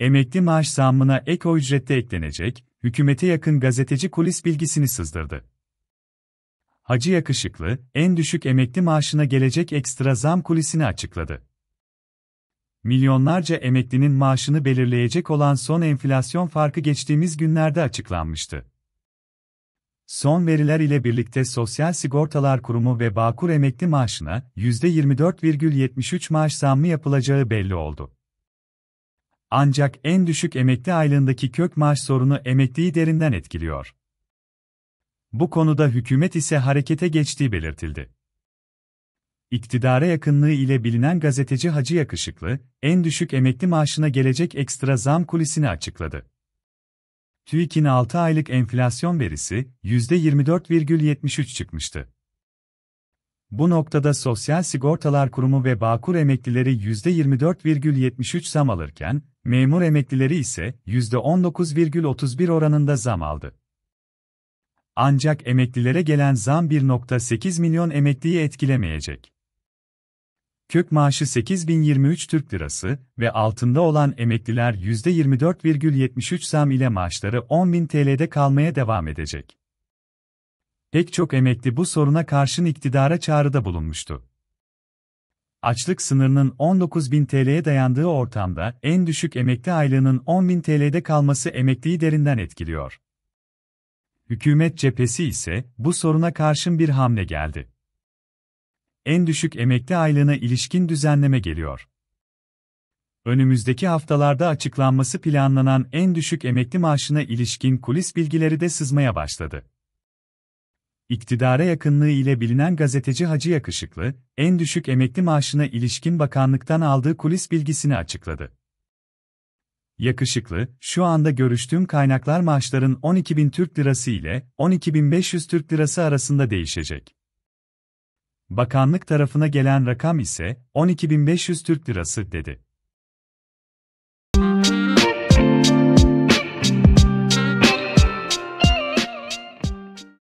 Emekli maaş zammına ek o ücrette eklenecek, hükümete yakın gazeteci kulis bilgisini sızdırdı. Hacı Yakışıklı, en düşük emekli maaşına gelecek ekstra zam kulisini açıkladı. Milyonlarca emeklinin maaşını belirleyecek olan son enflasyon farkı geçtiğimiz günlerde açıklanmıştı. Son veriler ile birlikte Sosyal Sigortalar Kurumu ve Bağkur emekli maaşına %24,73 maaş zammı yapılacağı belli oldu. Ancak en düşük emekli aylığındaki kök maaş sorunu emekliyi derinden etkiliyor. Bu konuda hükümet ise harekete geçtiği belirtildi. İktidara yakınlığı ile bilinen gazeteci Hacı Yakışıklı, en düşük emekli maaşına gelecek ekstra zam kulisini açıkladı. TÜİK'in 6 aylık enflasyon verisi %24,73 çıkmıştı. Bu noktada Sosyal Sigortalar Kurumu ve Bağkur emeklileri %24,73 zam alırken, Memur emeklileri ise %19,31 oranında zam aldı. Ancak emeklilere gelen zam 1.8 milyon emekliyi etkilemeyecek. Kök maaşı 8023 Türk Lirası ve altında olan emekliler %24,73 zam ile maaşları 10.000 TL'de kalmaya devam edecek. Pek çok emekli bu soruna karşın iktidara çağrıda bulunmuştu açlık sınırının 19.000 TL'ye dayandığı ortamda en düşük emekli aylığının 10.000 TL'de kalması emekliyi derinden etkiliyor. Hükümet cephesi ise bu soruna karşın bir hamle geldi. En düşük emekli aylığına ilişkin düzenleme geliyor. Önümüzdeki haftalarda açıklanması planlanan en düşük emekli maaşına ilişkin kulis bilgileri de sızmaya başladı iktidara yakınlığı ile bilinen gazeteci Hacı Yakışıklı, en düşük emekli maaşına ilişkin bakanlıktan aldığı kulis bilgisini açıkladı. Yakışıklı, şu anda görüştüğüm kaynaklar maaşların 12.000 Türk Lirası ile 12.500 Türk Lirası arasında değişecek. Bakanlık tarafına gelen rakam ise 12.500 Türk Lirası dedi.